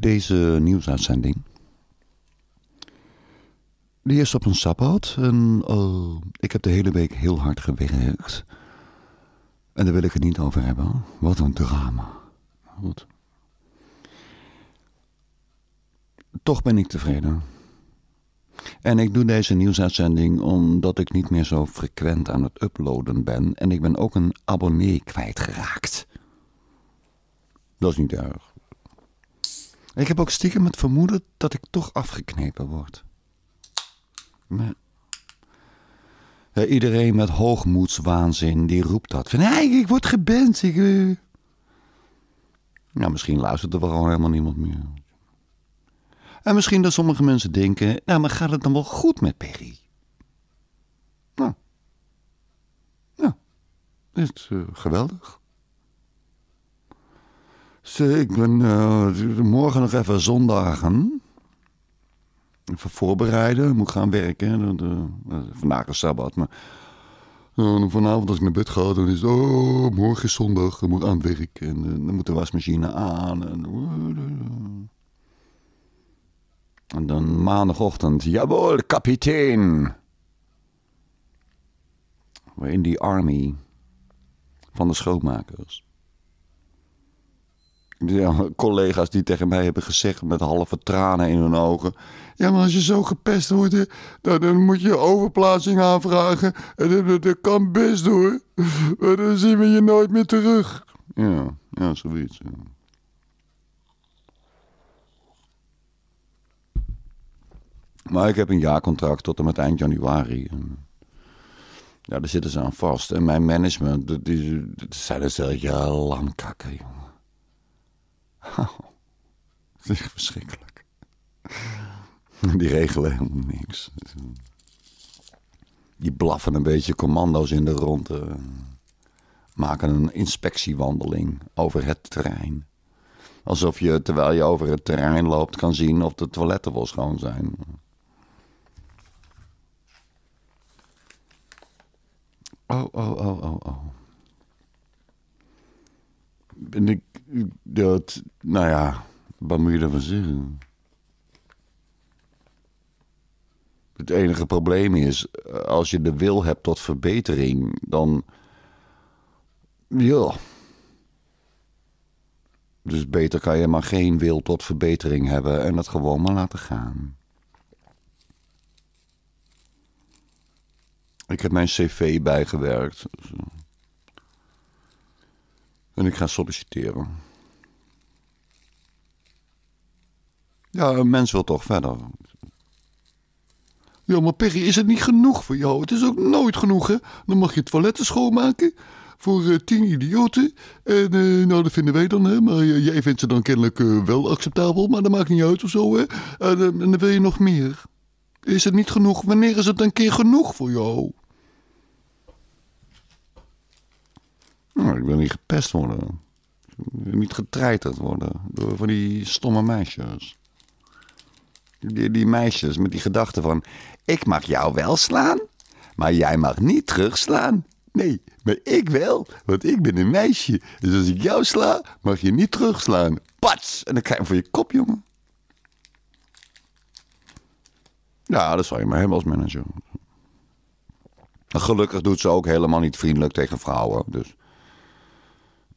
deze nieuwsuitzending. Die is op een sabbat en eh, ik heb de hele week heel hard gewerkt. En daar wil ik het niet over hebben. Wat een drama. Goed. Toch ben ik tevreden. En ik doe deze nieuwsuitzending omdat ik niet meer zo frequent aan het uploaden ben. En ik ben ook een abonnee kwijtgeraakt. Dat is niet erg. Ik heb ook stiekem het vermoeden dat ik toch afgeknepen word. Maar... iedereen met hoogmoedswaanzin die roept dat. Van, hey, ik word geband. Ik, uh... Nou, misschien luistert er wel gewoon helemaal niemand meer. En misschien dat sommige mensen denken, nou, maar gaat het dan wel goed met Perry? Nou. Nou. Is eh, geweldig. Ik ben eh, morgen nog even zondagen. Even voorbereiden. Moet gaan werken. Eh, vandaag is sabbat. Maar vanavond als ik naar bed ga, dan is het... Oh, morgen is zondag. Dan moet ik aan werk. En eh, dan moet de wasmachine aan. En, en dan maandagochtend. Jawel, kapitein. We're in die army van de schoonmakers ja, collega's die tegen mij hebben gezegd met halve tranen in hun ogen. Ja, maar als je zo gepest wordt, dan, dan moet je overplaatsing aanvragen. En dat, kan best hoor. Maar dan zien we je nooit meer terug. Ja, ja zoiets. Maar ik heb een jaarcontract tot en met eind januari. Ja, daar zitten ze aan vast. En mijn management, die, die, die zijn een steltje jongen. Oh, het is verschrikkelijk. Die regelen helemaal niks. Die blaffen een beetje commando's in de ronde. Maken een inspectiewandeling over het terrein. Alsof je terwijl je over het terrein loopt kan zien of de toiletten wel schoon zijn. Oh, oh, oh, oh, oh. En ik, dat, nou ja, wat moet je daarvan zeggen? Het enige probleem is, als je de wil hebt tot verbetering, dan. Ja. Dus beter kan je maar geen wil tot verbetering hebben en het gewoon maar laten gaan. Ik heb mijn cv bijgewerkt. Dus, eh. En ik ga solliciteren. Ja, een mens wil toch verder. Ja, maar Perry, is het niet genoeg voor jou? Het is ook nooit genoeg, hè? Dan mag je toiletten schoonmaken voor eh, tien idioten. En eh, nou, dat vinden wij dan, hè? Maar jij vindt ze dan kennelijk eh, wel acceptabel, maar dat maakt niet uit of zo, hè? En, en dan wil je nog meer. Is het niet genoeg? Wanneer is het een keer genoeg voor jou? Nou, ik wil niet gepest worden. Ik Niet getreiterd worden door van die stomme meisjes. Die, die meisjes met die gedachte van... Ik mag jou wel slaan, maar jij mag niet terugslaan. Nee, maar ik wel, want ik ben een meisje. Dus als ik jou sla, mag je niet terugslaan. Pats! En dan krijg je voor je kop, jongen. Ja, dat zou je maar hebben als manager. Gelukkig doet ze ook helemaal niet vriendelijk tegen vrouwen. Dus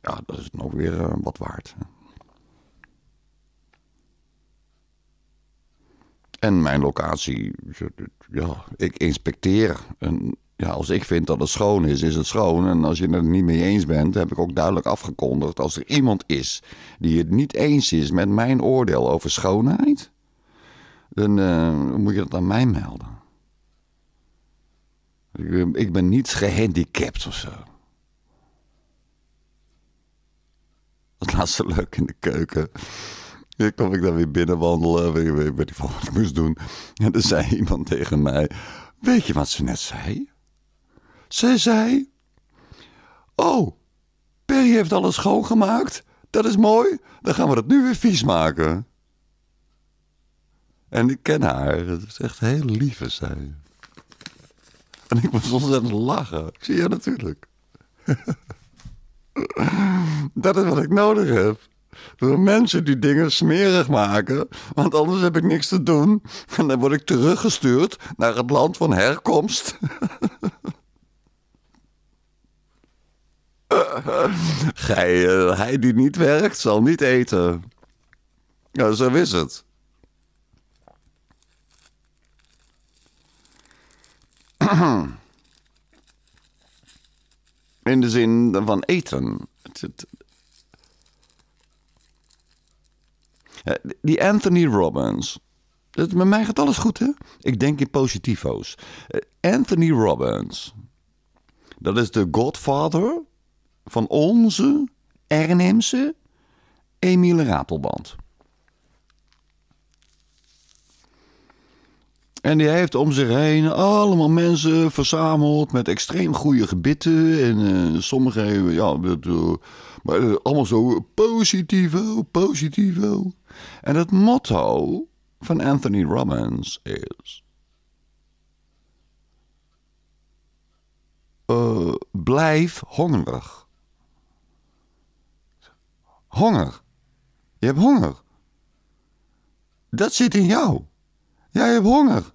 ja, dat is nog weer eh, wat waard. En mijn locatie, ja, ik inspecteer. En ja, als ik vind dat het schoon is, is het schoon. En als je het niet mee eens bent, heb ik ook duidelijk afgekondigd. Als er iemand is die het niet eens is met mijn oordeel over schoonheid, dan eh, moet je dat aan mij melden. Ik, ben niet gehandicapt of zo. was zo leuk in de keuken. Dan kom ik dan weer binnenwandelen, eh, weet ik, weet wat ik moest doen. En dan zei iemand tegen mij, weet je wat ze net zei? Ze zei, oh, Perry heeft alles schoongemaakt. Dat is mooi. Dan gaan we dat nu weer vies maken. En ik ken haar. Dat is echt heel lieve zij. En ik was ontzettend lachen. Ik zie je natuurlijk. Dat is wat ik nodig heb. Door mensen die dingen smerig maken, want anders heb ik niks te doen. En dan word ik teruggestuurd naar het land van herkomst. Eh, hij die niet werkt, zal niet eten. Ja, zo is het. In de zin van eten. Die Anthony Robbins. Dat, met mij gaat alles goed, hè? Ik denk in positivo's. Eh, Anthony Robbins. Dat is de godfather van onze Ernemse Emile Rapelband. En die heeft om zich heen allemaal mensen verzameld met extreem goede gebitten. En uh, sommigen, ja, eh, maar, eh, allemaal zo positivo, positivo. En het motto van Anthony Robbins is... blijf hongerig. Honger. Je hebt honger. Dat zit in jou. Jij hebt honger.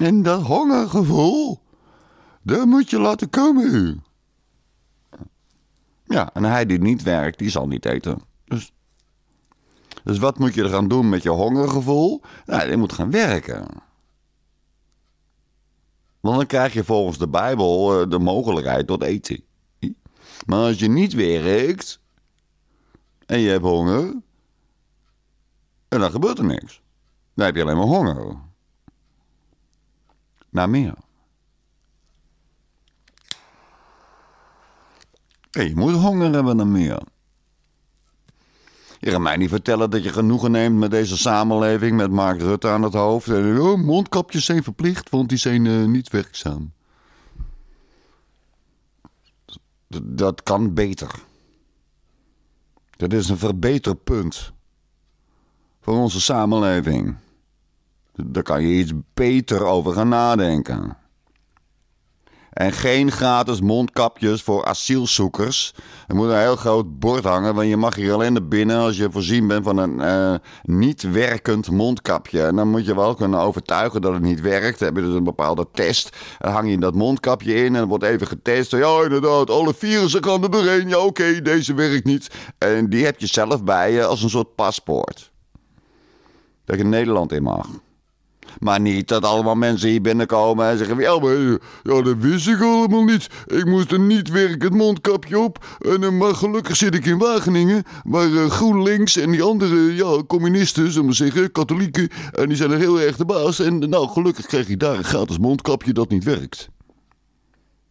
En dat hongergevoel, dat moet je laten komen. Ja, en hij die niet werkt, die zal niet eten. Dus, dus wat moet je er gaan doen met je hongergevoel? Nou, je moet gaan werken. Want dan krijg je volgens de Bijbel eh, de mogelijkheid tot eten. Maar als je niet werkt en je hebt honger, en dan gebeurt er niks. Dan heb je alleen maar honger naar meer. Je moet honger hebben naar meer. Je gaat mij niet vertellen dat je genoegen neemt met deze samenleving, met Mark Rutte aan het hoofd. En, oh, mondkapjes zijn verplicht, want die zijn eh, niet werkzaam. dat kan beter. Dat is een verbeterpunt voor onze samenleving. Daar kan je iets beter over gaan nadenken. En geen gratis mondkapjes voor asielzoekers. Er moet een heel groot bord hangen, want je mag hier alleen naar binnen als je voorzien bent van een eh, niet werkend mondkapje. En dan moet je wel kunnen overtuigen dat het niet werkt. Dan heb je dus een bepaalde test. Dan hang je dat mondkapje in en dan wordt even getest. Ja, inderdaad, alle virussen gaan er doorheen. Ja, oké, deze werkt niet. En die heb je zelf bij je als een soort paspoort. Dat je Nederland in mag. Maar niet dat allemaal mensen hier binnenkomen en zeggen: Ja, maar ja, dat wist ik allemaal niet. Ik moest een niet werkend mondkapje op. En, eh, maar gelukkig zit ik in Wageningen, waar eh, GroenLinks en die andere ja, communisten, zullen we zeggen, katholieken, en die zijn er heel erg de baas. En nou, gelukkig krijg ik daar een gratis mondkapje dat niet werkt.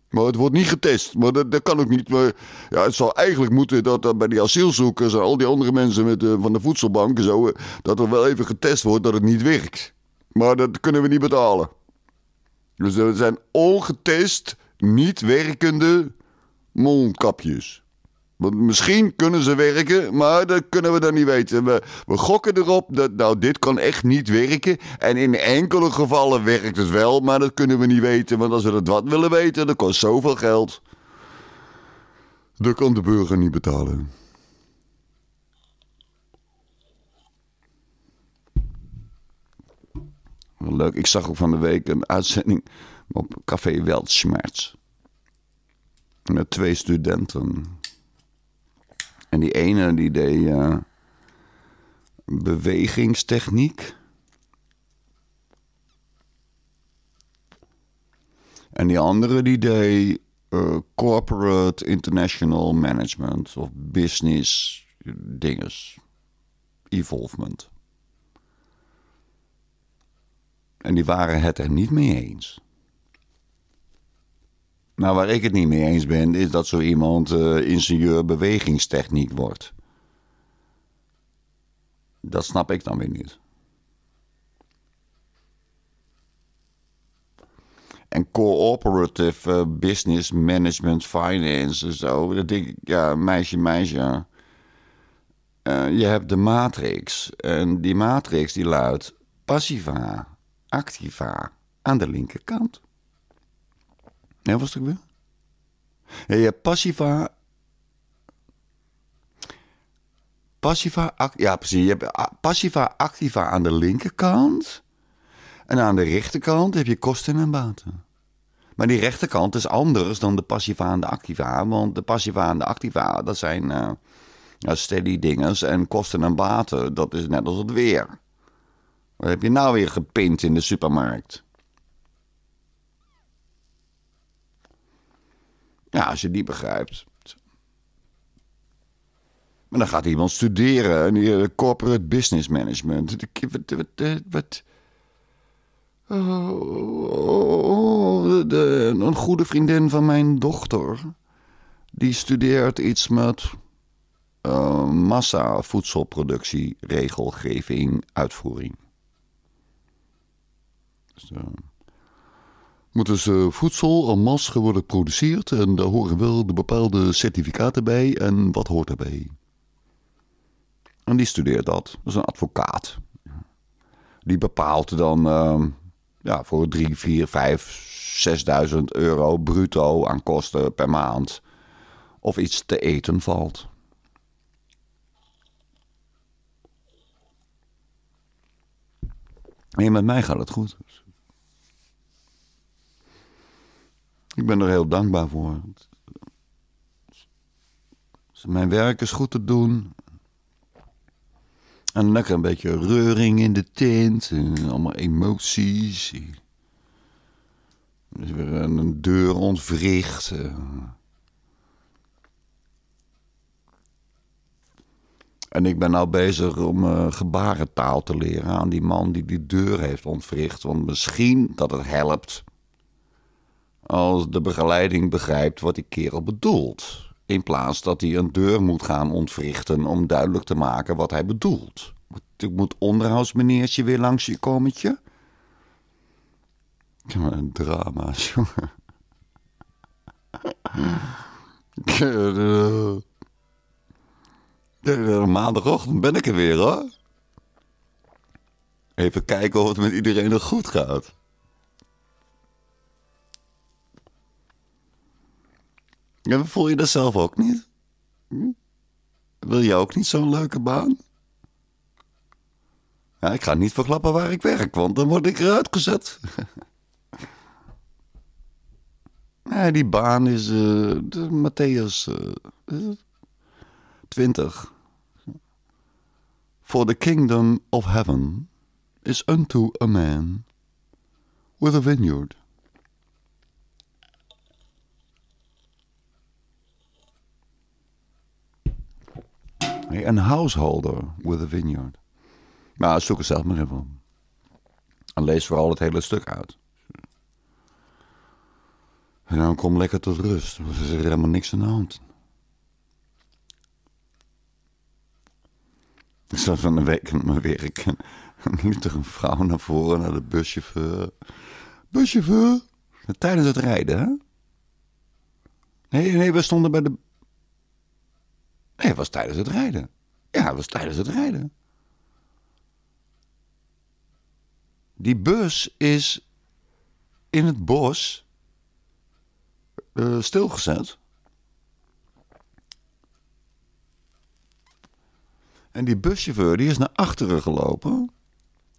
Maar het wordt niet getest. Maar dat, dat kan ook niet. Maar ja, het zou eigenlijk moeten dat bij die asielzoekers en al die andere mensen met, eh, van de voedselbank en zo, dat er wel even getest wordt dat het niet werkt. Maar dat kunnen we niet betalen. Dus dat zijn ongetest, niet werkende mondkapjes. Want misschien kunnen ze werken, maar dat kunnen we dan niet weten. We, we gokken erop dat nou, dit kan echt niet werken. En in enkele gevallen werkt het wel, maar dat kunnen we niet weten. Want als we dat wat willen weten, dan kost zoveel geld. Dat kan de burger niet betalen. leuk. Ik zag ook van de week een uitzending op Café Weltschmerz. Met twee studenten. En die ene die deed eh, bewegingstechniek. En die andere die deed eh, corporate international management of business dinges. Evolvement. En die waren het er niet mee eens. Nou, waar ik het niet mee eens ben, is dat zo iemand eh, ingenieur bewegingstechniek wordt. Dat snap ik dan weer niet. En cooperative eh, business management finance en zo. Dat denk ik, ja, meisje, meisje. Eh, je hebt de matrix. En die matrix die luidt passiva activa aan de linkerkant. Ja, was het weer? je hebt eh, passiva. Passiva, ja precies. Je hebt eh, passiva activa aan de linkerkant. En aan de rechterkant heb je kosten en baten. Maar die rechterkant is anders dan de passiva en de activa. Want de passiva en de activa, dat zijn eh, steady dingers. En kosten en baten, dat is net als het weer. Wat heb je nou weer gepint in de supermarkt? Ja, als je die begrijpt. Maar dan gaat iemand studeren, in eh, corporate business management. Wat, wat, eh, oh, oh, oh, een goede vriendin van mijn dochter, die studeert iets met eh, massa voedselproductie, regelgeving, uitvoering. Dus, Moeten moet dus eh, voedsel en mas worden geproduceerd en daar horen wel de bepaalde certificaten bij en wat hoort erbij? En die studeert dat. Dat is een advocaat. Die bepaalt dan ehm, ja, voor 3, 4, 5, 6.000 euro bruto aan kosten per maand of iets te eten valt. En met mij gaat het goed. Ik ben er heel dankbaar voor. Mijn werk is goed te doen. En lekker een beetje reuring in de tint. En eh, allemaal emoties. Er weer een deur ontwricht. Eh. En ik ben nou bezig om eh, gebarentaal te leren aan die man die die deur heeft ontwricht. Want misschien dat het helpt als de begeleiding begrijpt wat die kerel bedoelt. In plaats dat hij een deur moet gaan ontwrichten om duidelijk te maken wat hij bedoelt. Ik moet onderhoudsmeneertje weer langs je kometje? Een drama, jongen. Eh, eh, maandagochtend ben ik er weer hoor. Even kijken of het met iedereen nog goed gaat. En voel je dat zelf ook niet? Hm? Wil je ook niet zo'n leuke baan? Ja, ik ga niet verklappen waar ik werk, want dan word ik eruit gezet. ja, die baan is uh, Matthäus uh, eh, 20. For the kingdom of heaven is unto a man with a vineyard. Een householder with a vineyard. Maar zoek er zelf maar even om. En lees vooral het hele stuk uit. En dan kom lekker tot rust. Er is helemaal niks aan de hand. Dus ik zat van de week in mijn werk. En liep er een vrouw naar voren naar de buschauffeur. Buschauffeur? Tijdens het rijden, hè? Nee, nee, we stonden bij de Nee, het was tijdens het rijden. Ja, het was tijdens het rijden. Die bus is in het bos eh, stilgezet. En die buschauffeur die is naar achteren gelopen.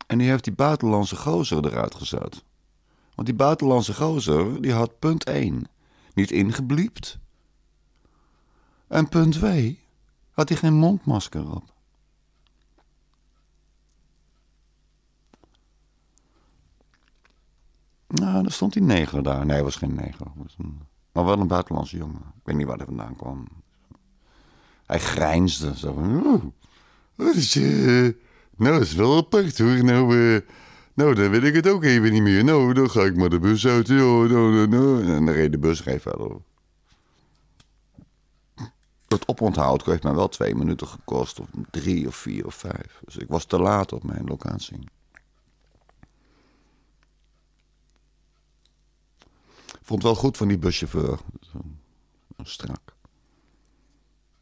En die heeft die buitenlandse gozer eruit gezet. Want die buitenlandse gozer die had punt 1 niet ingebliept. En punt 2 had hij geen mondmasker op? Nou, dan stond die neger daar. Nee, hij was geen neger. Was maar wel een buitenlandse jongen. Ik weet niet waar hij vandaan kwam. Hij grijnsde. Zo van, oh, nou, dat is wel apart hoor. Nou, eh, nou, dan wil ik het ook even niet meer. Nou, dan ga ik maar de bus uit. no, nou, nou, nou. En dan reed de bus geen verder dat oponthoud heeft mij wel twee minuten gekost, of drie of vier of vijf. Dus ik was te laat op mijn locatie. Vond wel goed van die buschauffeur. Strak.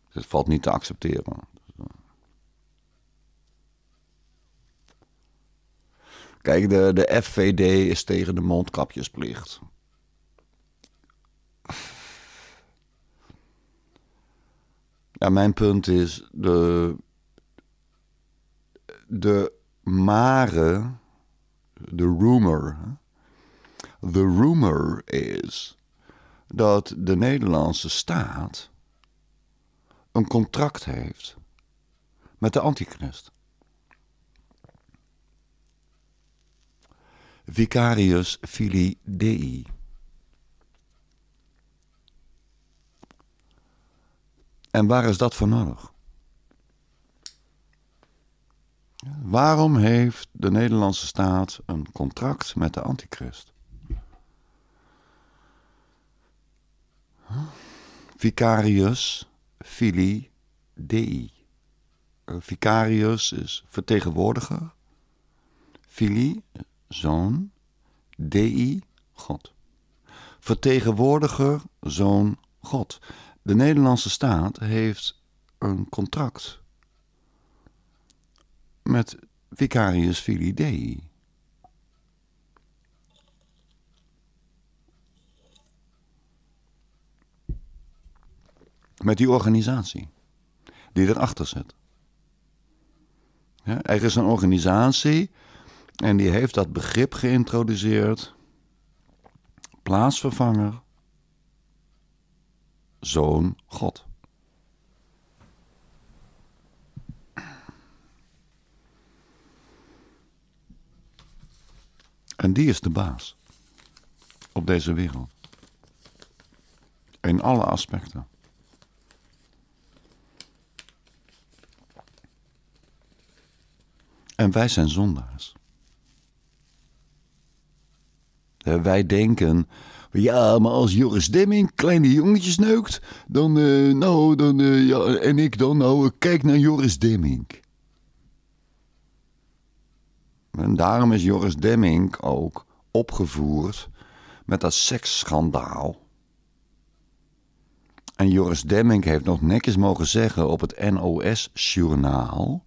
Het valt niet te accepteren. Kijk, de, de FVD is tegen de mondkapjesplicht. Ja, nou, mijn punt is de, de mare, de rumor. De rumor is dat de Nederlandse staat een contract heeft met de antichrist. Vicarius Filii Dei. En waar is dat voor nodig? Waarom heeft de Nederlandse staat een contract met de antichrist? Vicarius Filii Dei. Eh, Vicarius is vertegenwoordiger. Filii, zoon. Dei, God. Vertegenwoordiger, zoon, God. De Nederlandse staat heeft een contract met Vicarius dei, Met die organisatie die erachter zit. Ja, er is een organisatie en die heeft dat begrip geïntroduceerd. Plaatsvervanger Zoon, God. En die is de baas op deze wereld. In alle aspecten. En wij zijn zondaars. Wij denken ja, maar als Joris Demming kleine jongetjes neukt, dan, eh, nou, dan, eh, ja, en ik dan, nou, eh, kijk naar Joris Demming. En daarom is Joris Demming ook opgevoerd met dat seksschandaal. En Joris Demming heeft nog netjes mogen zeggen op het NOS-journaal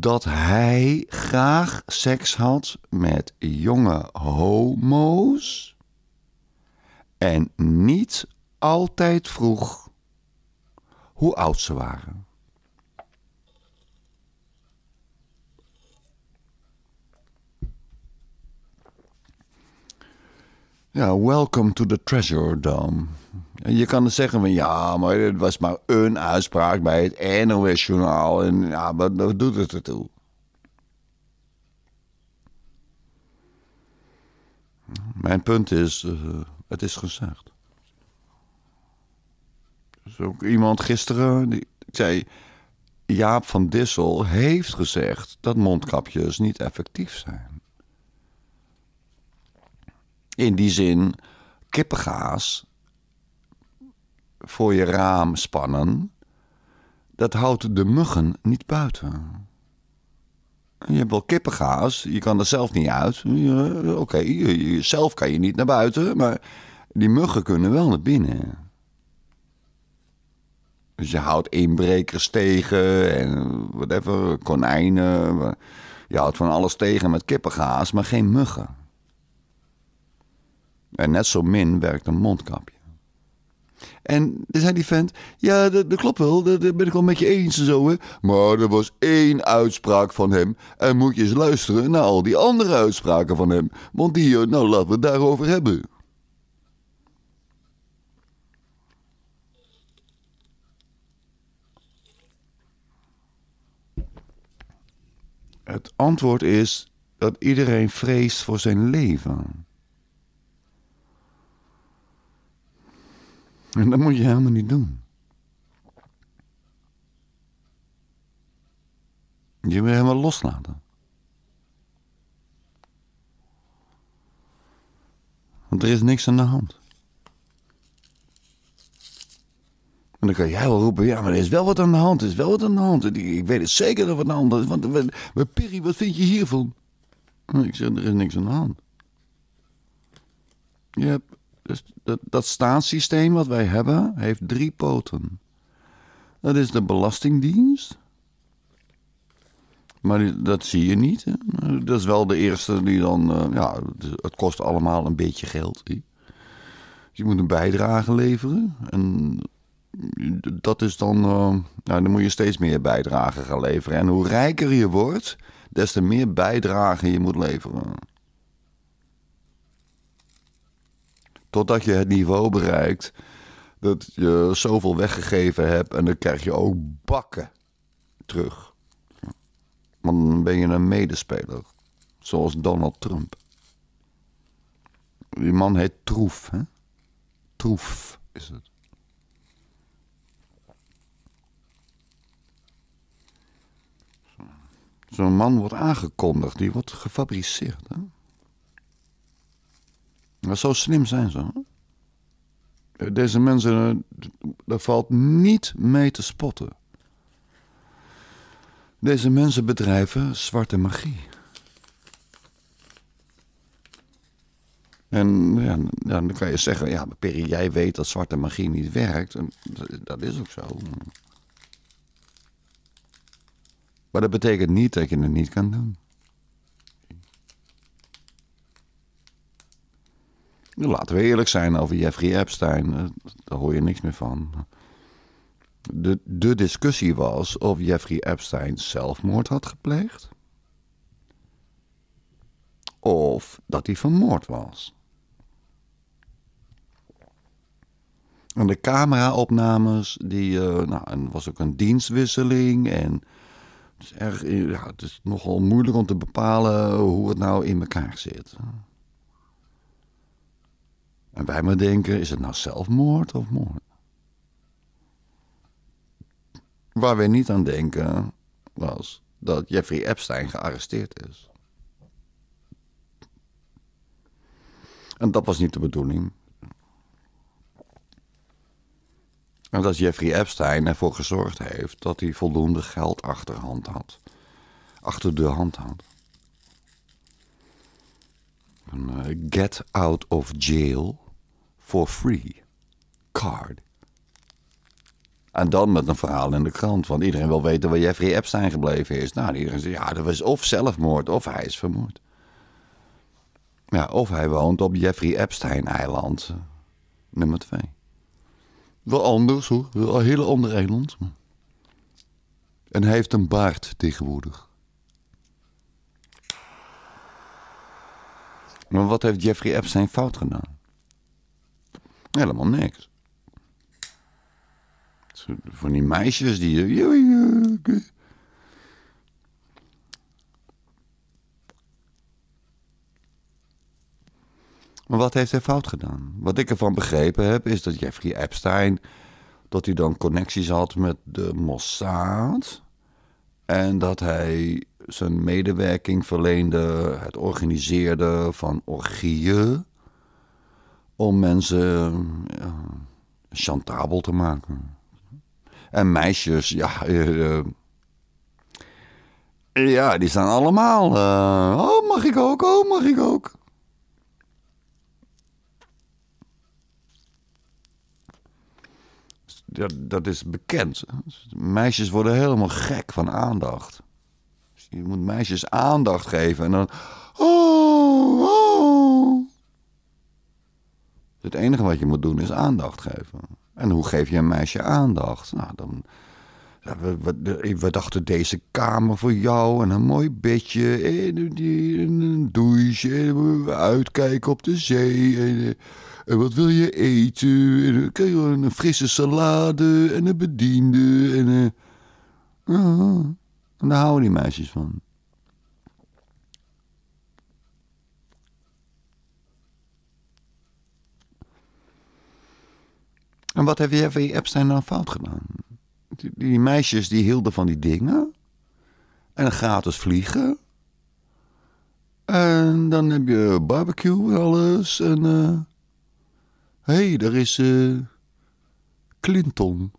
dat hij graag seks had met jonge homo's en niet altijd vroeg hoe oud ze waren. Ja, welcome to the treasure dome. Je kan zeggen van ja, maar het was maar een uitspraak bij het NOS-journaal. En ja, wat, doet het ertoe? Mijn punt is. Eh, het is gezegd. is ook iemand gisteren, die zei... Jaap van Dissel heeft gezegd dat mondkapjes niet effectief zijn. In die zin, kippengaas voor je raam spannen, dat houdt de muggen niet buiten. Je hebt wel kippengaas, je kan er zelf niet uit. Oké, zelf kan je niet naar buiten, maar die muggen kunnen wel naar binnen. Dus je houdt inbrekers tegen en whatever, konijnen. Je houdt van alles tegen met kippengaas, maar geen muggen. En net zo min werkt een mondkapje. En zei die vent, ja, dat, klopt wel, dat, ben ik wel met je eens en zo. Hè. Maar er was één uitspraak van hem. En moet je eens luisteren naar al die andere uitspraken van hem. Want die, eh, nou laten we het daarover hebben. Het antwoord is dat iedereen vreest voor zijn leven. En dat moet je helemaal niet doen. Je moet helemaal loslaten. Want er is niks aan de hand. En dan kan jij wel roepen, ja, maar er is wel wat aan de hand, er is wel wat aan de hand. Ik weet het zeker dat er wat aan de hand is, want maar wat vind je hiervan? Ik zeg, er is niks aan de hand. Je hebt dus dat, dat staatssysteem wat wij hebben, heeft drie poten. Dat is de Belastingdienst. Maar dat zie je niet. Hè? Dat is wel de eerste die dan. Eh, ja, het kost allemaal een beetje geld. Dus je moet een bijdrage leveren. En dat is dan. Eh, nou, dan moet je steeds meer bijdrage gaan leveren. En hoe rijker je wordt, des te meer bijdrage je moet leveren. Totdat je het niveau bereikt dat je zoveel weggegeven hebt en dan krijg je ook bakken terug. Want dan ben je een medespeler, zoals Donald Trump. Die man heet Troef, hè? Troef is het. Zo'n man wordt aangekondigd, die wordt gefabriceerd. Hè? Dat zou slim zijn zo. Deze mensen, eh, daar valt niet mee te spotten. Deze mensen bedrijven zwarte magie. En ja, dan kan je zeggen, ja, Perry, jij weet dat zwarte magie niet werkt. dat is ook zo. Maar dat betekent niet dat je het niet kan doen. Laten we eerlijk zijn over Jeffrey Epstein. Eh, daar hoor je niks meer van. De, de discussie was of Jeffrey Epstein zelfmoord had gepleegd. Of dat hij vermoord was. En de cameraopnames, die, uh, nou, en was ook een dienstwisseling. En het is, erg, ja, het is nogal moeilijk om te bepalen hoe het nou in elkaar zit. En wij maar denken, is het nou zelfmoord of moord? Waar we niet aan denken was dat Jeffrey Epstein gearresteerd is. En dat was niet de bedoeling. En dat Jeffrey Epstein ervoor gezorgd heeft dat hij voldoende geld achterhand had. Achter de hand had. Een eh, get out of jail for free card. En dan met een verhaal in de krant. Want iedereen wil weten waar Jeffrey Epstein gebleven is. Nou, iedereen zegt, ja, dat was of zelfmoord of hij is vermoord. Ja, of hij woont op Jeffrey Epstein-eiland nummer twee. Wel anders hoor, wel een hele ander eiland. En hij heeft een baard tegenwoordig. Maar wat heeft Jeffrey Epstein fout gedaan? Helemaal niks. Van die meisjes die... Eh, maar wat heeft hij fout gedaan? Wat ik ervan begrepen heb, is dat Jeffrey Epstein... dat hij dan connecties had met de Mossad... en dat hij zijn medewerking verleende... het organiseerde van orgieën om mensen eh, ja, chantabel te maken. En meisjes, ja. Eh, eh, ja, die staan allemaal. oh, mag ik ook? Oh, mag ik ook? Dat, dat is bekend. Meisjes worden helemaal gek van aandacht. je moet meisjes aandacht geven en dan. Oh, oh het enige wat je moet doen is aandacht geven. En hoe geef je een meisje aandacht? Nou, dan. We, we, we dachten deze kamer voor jou en een mooi bedje en, een douche en uitkijken op de zee eh, en, wat wil je eten? En, eh, kijk, een frisse salade en een bediende en, eh, en daar houden die meisjes van. En wat heeft Jeffrey Epstein dan fout gedaan? Die, die, meisjes die hielden van die dingen. En gratis vliegen. En dan heb je barbecue en alles. Eh, en hé, hey, daar is eh, Clinton.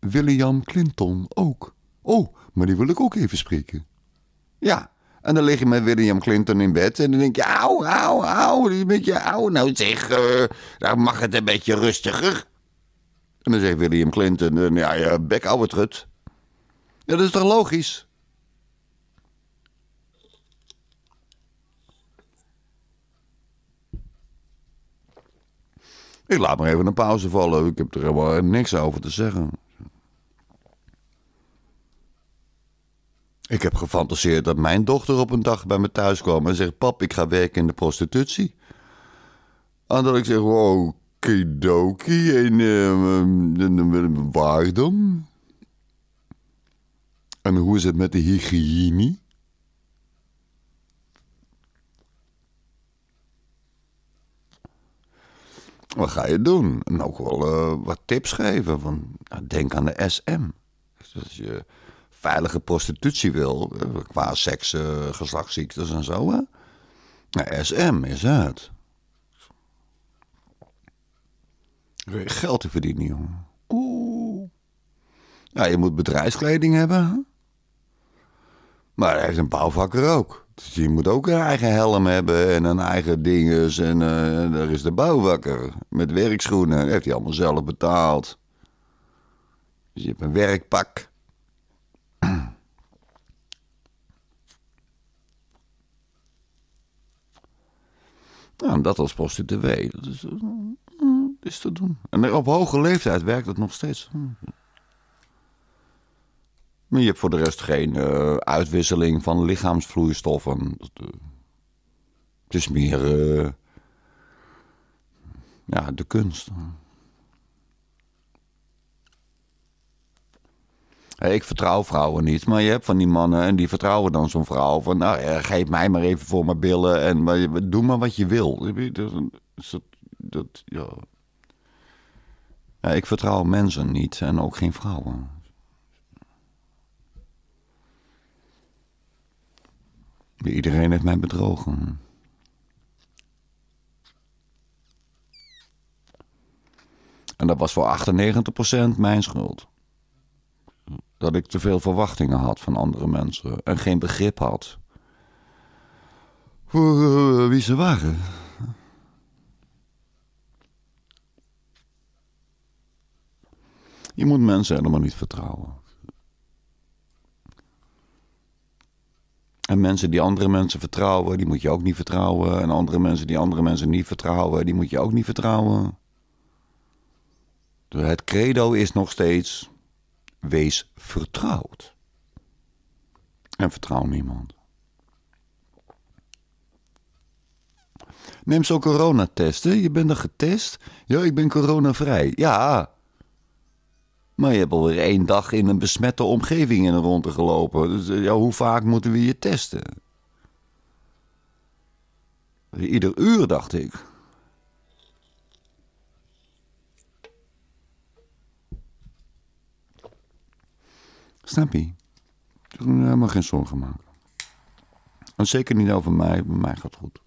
William Clinton ook. Oh, maar die wil ik ook even spreken. Ja, en dan lig je met William Clinton in bed. En dan denk je, auw, auw, auw. Een beetje, auw, nou zeg, uh, mag het een beetje rustiger. En dan zegt William Clinton, ja, eh, nou ja bek ouwe Ja, dat is toch logisch? Ik laat maar even een pauze vallen. Ik heb er helemaal niks over te zeggen. Ik heb gefantaseerd dat mijn dochter op een dag bij me thuis kwam en zegt: Pap, ik ga werken in de prostitutie. En dat ik zeg: Wow, Okidoki. En uh, ehm, ehm, En hoe is het met de hygiëne? Wat ga je doen? En ook wel wat tips geven. Van, nou, denk aan de SM. Dus als je veilige prostitutie wil, eh, qua seks, uh, geslachtsziektes en zo. Hè? Nou, SM is het. Geld te verdienen, jongen. Oeh. Ja, je moet bedrijfskleding hebben. Maar hij is een bouwvakker ook. Dus je moet ook een eigen helm hebben en een eigen dinges. En eh, daar is de bouwvakker met werkschoenen. heeft hij allemaal zelf betaald. Dus je hebt een werkpak. Nou, dat als prostituee. Dat is, is te doen. En op hoge leeftijd werkt dat nog steeds. Hm. Maar je hebt voor de rest geen eh, uitwisseling van lichaamsvloeistoffen. Eh, het is meer eh, ja, de kunst. ik vertrouw vrouwen niet, maar je hebt van die mannen en die vertrouwen dan zo'n vrouw. Van nou, geef mij maar even voor mijn billen en maar, doe maar wat je wil. Dat, dat, ja. Ja, ik vertrouw mensen niet en ook geen vrouwen. Iedereen heeft mij bedrogen. En dat was voor 98% mijn schuld. Dat ik te veel verwachtingen had van andere mensen en geen begrip had wie ze waren. Je moet mensen helemaal niet vertrouwen. En mensen die andere mensen vertrouwen, die moet je ook niet vertrouwen. En andere mensen die andere mensen niet vertrouwen, die moet je ook niet vertrouwen. Het credo is nog steeds: wees vertrouwd. En vertrouw niemand. Neem zo'n coronatesten. Je bent er getest. Ja, ik ben coronavrij. Ja, maar je hebt alweer één dag in een besmette omgeving in rond ronde gelopen. Dus eh, ja, hoe vaak moeten we je testen? Ieder uur, dacht ik. Snap je? Toen helemaal geen zorgen maken. En zeker niet over mij, bij mij gaat het goed.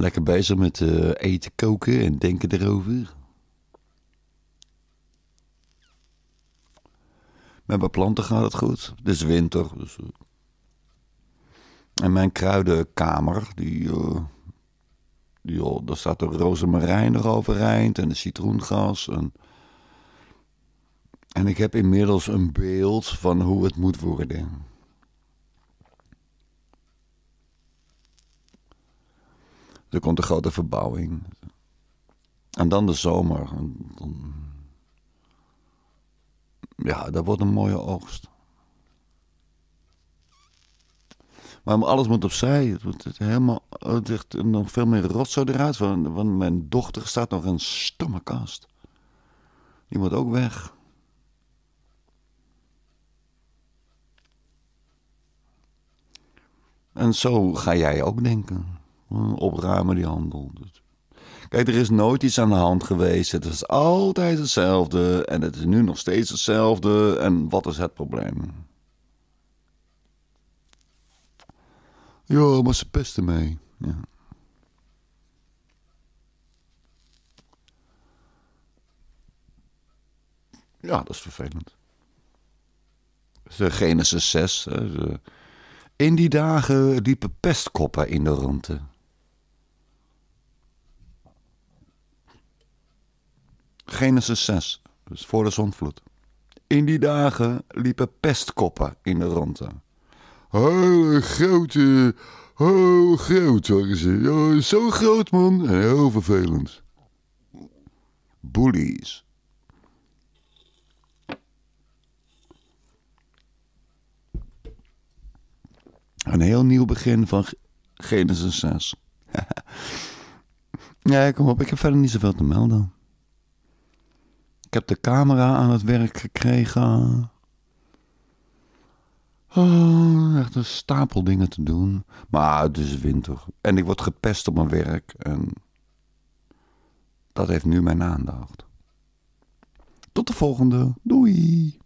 lekker bezig met eh, eten, koken en denken erover. Met mijn planten gaat het goed. Het is winter. Dus, eh. En mijn kruidenkamer, die, eh, die oh, daar staat de rozemarijn nog overeind en de citroengas. En, en ik heb inmiddels een beeld van hoe het moet worden. Er komt een grote verbouwing. En dan de zomer. Ja, dat wordt een mooie oogst. Maar alles moet opzij. Het moet helemaal, het ligt nog veel meer rotzooi eruit. Want, mijn dochter staat nog in een stomme kast. Die moet ook weg. En zo ga jij ook denken opruimen die handel. Kijk, er is nooit iets aan de hand geweest. Het is altijd hetzelfde en het is nu nog steeds hetzelfde. En wat is het probleem? Jo, maar ze pesten mee. Ja. ja, dat is vervelend. Genesis 6. In die dagen liepen pestkoppen in de rente. Genesis 6, dus voor de zondvloed. In die dagen liepen pestkoppen in de rondte. Heel grote, heel groot waren ze. zo groot man, heel vervelend. Bullies. Een heel nieuw begin van Genesis 6. ja, kom op, ik heb verder niet zoveel te melden. Ik heb de camera aan het werk gekregen. Ah, echt een stapel dingen te doen. Maar het is winter. En ik word gepest op mijn werk. En dat heeft nu mijn aandacht. Tot de volgende. Doei.